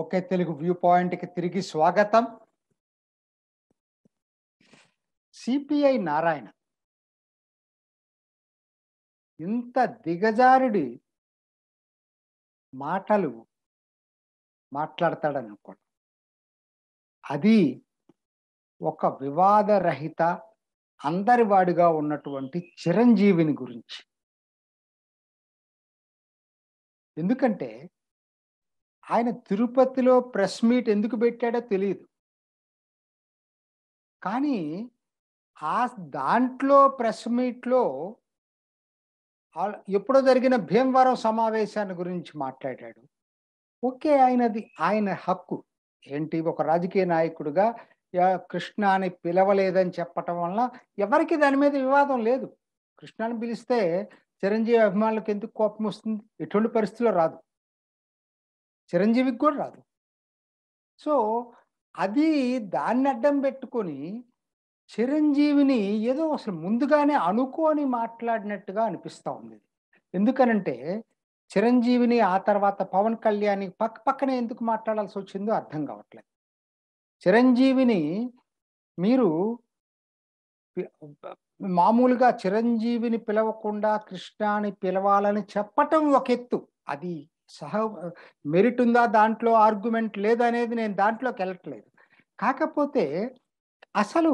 okay Telugu view పాయింట్కి తిరిగి స్వాగతం సిపిఐ నారాయణ ఇంత దిగజారుడి మాటలు మాట్లాడతాడనుకోండి అది ఒక వివాదరహిత అందరివాడిగా ఉన్నటువంటి చిరంజీవిని గురించి ఎందుకంటే ఆయన తిరుపతిలో ప్రెస్ మీట్ ఎందుకు పెట్టాడో తెలియదు కానీ ఆ దాంట్లో ప్రెస్ మీట్లో ఎప్పుడో జరిగిన భీమవరం సమావేశాన్ని గురించి మాట్లాడాడు ఓకే ఆయనది ఆయన హక్కు ఏంటి ఒక రాజకీయ నాయకుడిగా కృష్ణాని అని పిలవలేదని చెప్పటం వల్ల ఎవరికి దాని మీద వివాదం లేదు కృష్ణాని పిలిస్తే చిరంజీవి అభిమానులకు ఎందుకు కోపం వస్తుంది ఎటువంటి పరిస్థితిలో రాదు చిరంజీవికి కూడా రాదు సో అది దాన్ని అడ్డం పెట్టుకొని చిరంజీవిని ఏదో అసలు ముందుగానే అనుకోని మాట్లాడినట్టుగా అనిపిస్తూ ఉంది ఎందుకనంటే చిరంజీవిని ఆ తర్వాత పవన్ కళ్యాణ్ పక్క పక్కనే ఎందుకు మాట్లాడాల్సి వచ్చిందో అర్థం కావట్లేదు చిరంజీవిని మీరు మామూలుగా చిరంజీవిని పిలవకుండా కృష్ణాని పిలవాలని చెప్పటం ఒక ఎత్తు అది సహ మెరిట్ ఉందా దాంట్లో ఆర్గ్యుమెంట్ లేదనేది నేను దాంట్లోకి వెళ్ళట్లేదు కాకపోతే అసలు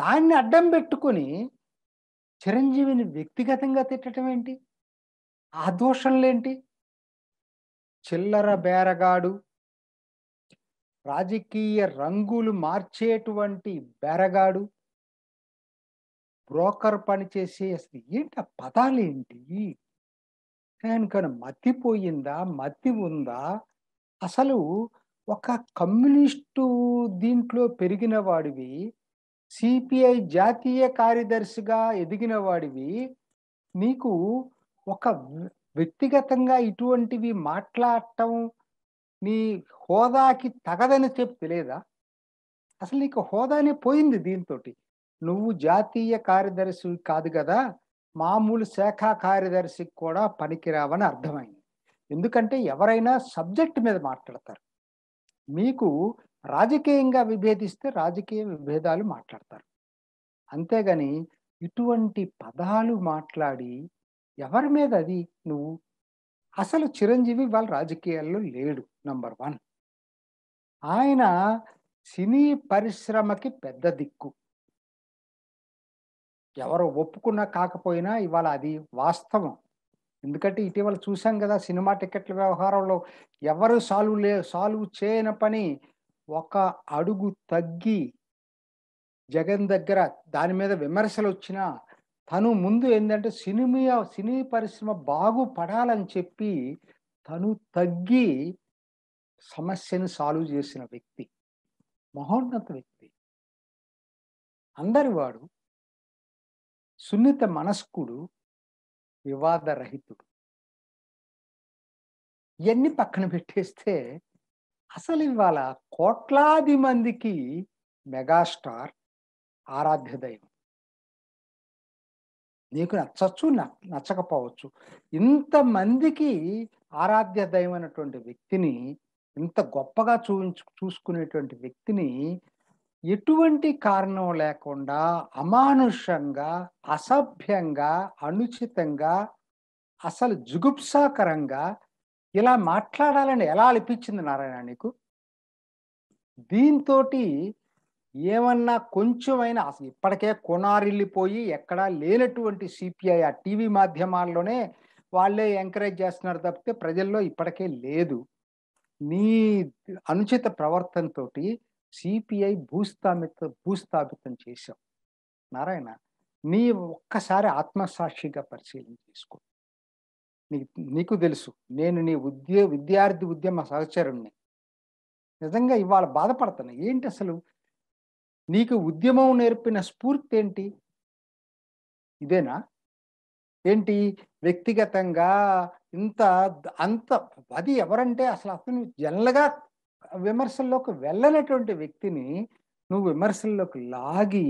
దాన్ని అడ్డం పెట్టుకొని చిరంజీవిని వ్యక్తిగతంగా తిట్టడం ఏంటి ఆ దోషంలేంటి చిల్లర బేరగాడు రాజకీయ రంగులు మార్చేటువంటి బేరగాడు బ్రోకర్ పనిచేసే ఏంటి ఆ పదాలు ఏంటి కనుక మతి పోయిందా మతి ఉందా అసలు ఒక కమ్యూనిస్టు దీంట్లో పెరిగిన వాడివి సిపిఐ జాతీయ కార్యదర్శిగా ఎదిగిన వాడివి నీకు ఒక వ్యక్తిగతంగా ఇటువంటివి మాట్లాడటం నీ హోదాకి తగదని చెప్పి తెలియదా అసలు నీకు హోదానే పోయింది దీంతో నువ్వు జాతీయ కార్యదర్శి కాదు కదా మామూలు శాఖ కార్యదర్శికి కూడా పనికిరావని అర్థమైంది ఎందుకంటే ఎవరైనా సబ్జెక్ట్ మీద మాట్లాడతారు మీకు రాజకీయంగా విభేదిస్తే రాజకీయ విభేదాలు మాట్లాడతారు అంతేగాని ఇటువంటి పదాలు మాట్లాడి ఎవరి మీద అది నువ్వు అసలు చిరంజీవి వాళ్ళ రాజకీయాల్లో లేడు నంబర్ వన్ ఆయన సినీ పరిశ్రమకి పెద్ద దిక్కు ఎవరు ఒప్పుకున్నా కాకపోయినా ఇవాళ అది వాస్తవం ఎందుకంటే ఇటీవల చూసాం కదా సినిమా టికెట్ల వ్యవహారంలో ఎవరు సాల్వ్ లే సాల్వ్ చేయని పని ఒక అడుగు తగ్గి జగన్ దగ్గర దాని మీద విమర్శలు వచ్చినా తను ముందు ఏంటంటే సినిమా సినీ పరిశ్రమ బాగుపడాలని చెప్పి తను తగ్గి సమస్యను సాల్వ్ చేసిన వ్యక్తి మహోన్నత వ్యక్తి అందరి వాడు సున్నిత మనస్కుడు వివాదరహితుడు ఇవన్నీ పక్కన పెట్టేస్తే అసలు ఇవాళ కోట్లాది మందికి మెగాస్టార్ ఆరాధ్య నీకు నచ్చచ్చు నచ్చకపోవచ్చు ఇంతమందికి ఆరాధ్య దైవమైనటువంటి వ్యక్తిని ఇంత గొప్పగా చూపించు చూసుకునేటువంటి వ్యక్తిని ఎటువంటి కారణం లేకుండా అమానుషంగా అసభ్యంగా అనుచితంగా అసలు జుగుప్సాకరంగా ఇలా మాట్లాడాలని ఎలా అనిపించింది నారాయణ నీకు దీంతో ఏమన్నా కొంచెమైనా అసలు ఇప్పటికే కొనారిల్లిపోయి ఎక్కడా లేనటువంటి సిపిఐ ఆ టీవీ మాధ్యమాల్లోనే వాళ్ళే ఎంకరేజ్ చేస్తున్నారు తప్పితే ప్రజల్లో ఇప్పటికే లేదు నీ అనుచిత ప్రవర్తనతోటి సిపిఐ భూస్థాపిత భూస్థాపితం చేశాం నారాయణ నీ ఒక్కసారి ఆత్మసాక్షిగా పరిశీలన చేసుకో నీ నీకు తెలుసు నేను నీ ఉద్య విద్యార్థి ఉద్యమ సహచరుణ్ణి నిజంగా ఇవాళ బాధపడతాను ఏంటి అసలు నీకు ఉద్యమం నేర్పిన స్ఫూర్తి ఏంటి ఇదేనా ఏంటి వ్యక్తిగతంగా ఇంత అంత అది ఎవరంటే అసలు అతను జనరల్గా విమర్శల్లోకి వెళ్ళనటువంటి వ్యక్తిని నువ్వు విమర్శల్లోకి లాగి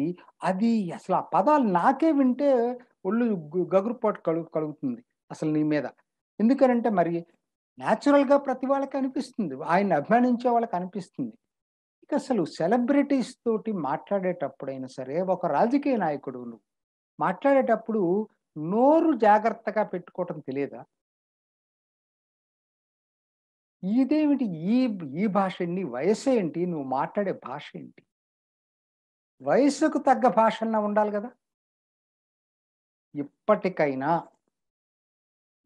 అది అసలు ఆ పదాలు నాకే వింటే ఒళ్ళు గగురుపాటు కలుగు కలుగుతుంది అసలు నీ మీద ఎందుకనంటే మరి న్యాచురల్గా ప్రతి వాళ్ళకి అనిపిస్తుంది ఆయన అభిమానించే వాళ్ళకి అనిపిస్తుంది ఇక అసలు సెలబ్రిటీస్ తోటి మాట్లాడేటప్పుడైనా సరే ఒక రాజకీయ నాయకుడు నువ్వు మాట్లాడేటప్పుడు నోరు జాగ్రత్తగా పెట్టుకోవటం తెలియదా ఇదేమిటి ఈ ఈ భాష ఏంటి వయసు ఏంటి నువ్వు మాట్లాడే భాష ఏంటి వయసుకు తగ్గ భాషన్న ఉండాలి కదా ఇప్పటికైనా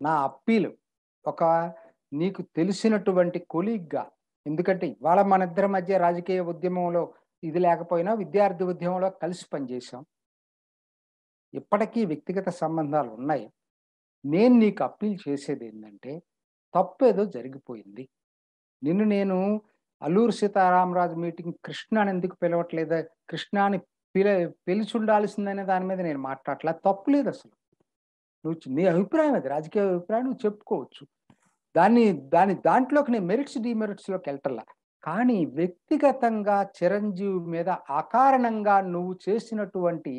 నా అప్పీలు ఒక నీకు తెలిసినటువంటి కొలీగ్గా ఎందుకంటే ఇవాళ మన ఇద్దరి మధ్య రాజకీయ ఉద్యమంలో ఇది లేకపోయినా విద్యార్థి ఉద్యమంలో కలిసి పనిచేసాం ఇప్పటికీ వ్యక్తిగత సంబంధాలు ఉన్నాయి నేను నీకు అప్పీల్ చేసేది ఏంటంటే తప్పు ఏదో జరిగిపోయింది నిన్ను నేను అల్లూరు సీతారామరాజు మీటింగ్ కృష్ణాని ఎందుకు పిలవట్లేదు కృష్ణాని పిల పిలిచి ఉండాల్సిందనే దాని మీద నేను మాట్లాడలే తప్పు లేదు అసలు నువ్వు నీ అభిప్రాయం అది రాజకీయ అభిప్రాయం నువ్వు చెప్పుకోవచ్చు దాన్ని దాని దాంట్లోకి నేను మెరిట్స్ డిమెరిట్స్లోకి వెళ్ళటల్లా కానీ వ్యక్తిగతంగా చిరంజీవి మీద అకారణంగా నువ్వు చేసినటువంటి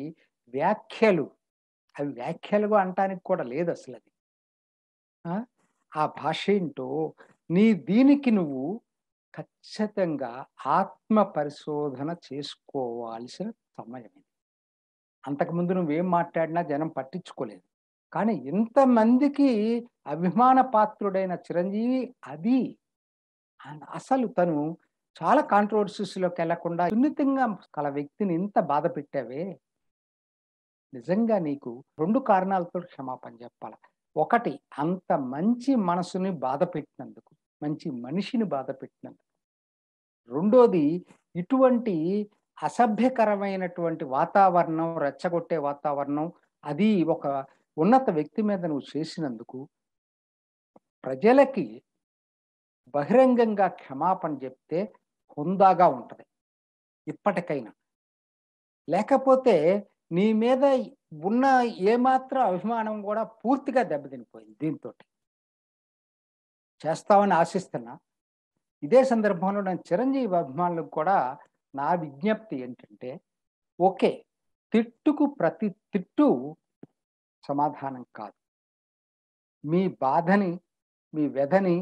వ్యాఖ్యలు అవి వ్యాఖ్యలుగా అంటానికి కూడా లేదు అసలు అది ఆ భాష ఏంటో నీ దీనికి నువ్వు ఖచ్చితంగా ఆత్మ పరిశోధన చేసుకోవాల్సిన సమయం ఇది అంతకుముందు నువ్వేం మాట్లాడినా జనం పట్టించుకోలేదు కానీ ఇంతమందికి అభిమాన పాత్రుడైన చిరంజీవి అది అసలు తను చాలా కాంట్రవర్సీస్లోకి వెళ్లకుండా సున్నితంగా కల వ్యక్తిని ఇంత బాధ పెట్టావే నిజంగా నీకు రెండు కారణాలతో క్షమాపణ చెప్పాలి ఒకటి అంత మంచి మనసుని బాధ పెట్టినందుకు మంచి మనిషిని బాధ పెట్టినందుకు రెండోది ఇటువంటి అసభ్యకరమైనటువంటి వాతావరణం రెచ్చగొట్టే వాతావరణం అది ఒక ఉన్నత వ్యక్తి మీద నువ్వు చేసినందుకు ప్రజలకి బహిరంగంగా క్షమాపణ చెప్తే హుందాగా ఉంటుంది ఇప్పటికైనా లేకపోతే నీ మీద ఉన్న ఏమాత్రం అభిమానం కూడా పూర్తిగా దెబ్బతినిపోయింది దీంతో చేస్తామని ఆశిస్తున్నా ఇదే సందర్భంలో నేను చిరంజీవి అభిమానులకు కూడా నా విజ్ఞప్తి ఏంటంటే ఓకే తిట్టుకు ప్రతి తిట్టు సమాధానం కాదు మీ బాధని మీ వ్యధని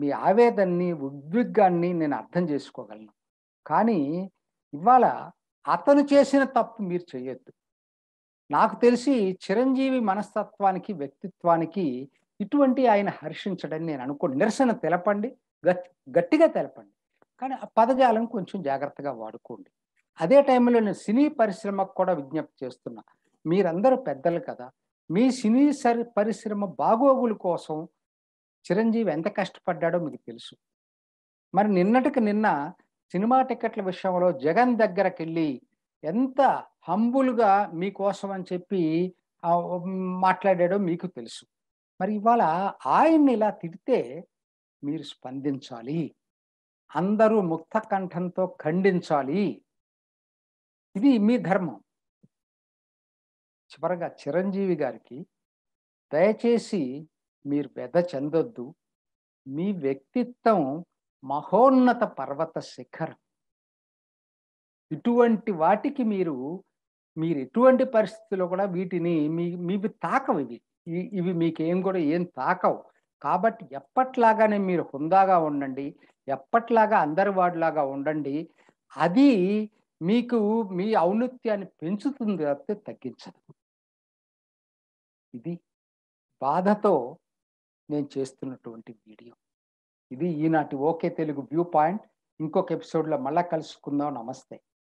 మీ ఆవేదన్ని ఉద్విగ్గాన్ని నేను అర్థం చేసుకోగలను కానీ ఇవాళ అతను చేసిన తప్పు మీరు చేయొద్దు నాకు తెలిసి చిరంజీవి మనస్తత్వానికి వ్యక్తిత్వానికి ఇటువంటి ఆయన హర్షించడని నేను అనుకో నిరసన తెలపండి గట్టిగా తెలపండి కానీ ఆ పదజాలం కొంచెం జాగ్రత్తగా వాడుకోండి అదే టైంలో నేను సినీ పరిశ్రమకు కూడా విజ్ఞప్తి చేస్తున్నా మీరందరూ పెద్దలు కదా మీ సినీ సరి పరిశ్రమ బాగోగుల కోసం చిరంజీవి ఎంత కష్టపడ్డాడో మీకు తెలుసు మరి నిన్నటికి నిన్న సినిమా టికెట్ల విషయంలో జగన్ దగ్గరకెళ్ళి ఎంత హంబుల్గా మీకోసం అని చెప్పి మాట్లాడాడో మీకు తెలుసు మరి ఇవాళ ఆయన్ని ఇలా తిడితే మీరు స్పందించాలి అందరూ ముక్త కంఠంతో ఖండించాలి ఇది మీ ధర్మం చివరగా చిరంజీవి గారికి దయచేసి మీరు వెద చెందొద్దు మీ వ్యక్తిత్వం మహోన్నత పర్వత శిఖరం ఇటువంటి వాటికి మీరు మీరు ఎటువంటి పరిస్థితుల్లో కూడా వీటిని మీ మీ తాకవు ఇవి ఇవి మీకేం కూడా ఏం తాకవు కాబట్టి ఎప్పట్లాగానే మీరు హుందాగా ఉండండి ఎప్పట్లాగా అందరి వాడిలాగా ఉండండి అది మీకు మీ ఔన్నత్యాన్ని పెంచుతుంది తప్పితే తగ్గించదు ఇది బాధతో నేను చేస్తున్నటువంటి వీడియో ఇది ఈనాటి ఓకే తెలుగు వ్యూ పాయింట్ ఇంకొక ఎపిసోడ్లో మళ్ళీ కలుసుకుందాం నమస్తే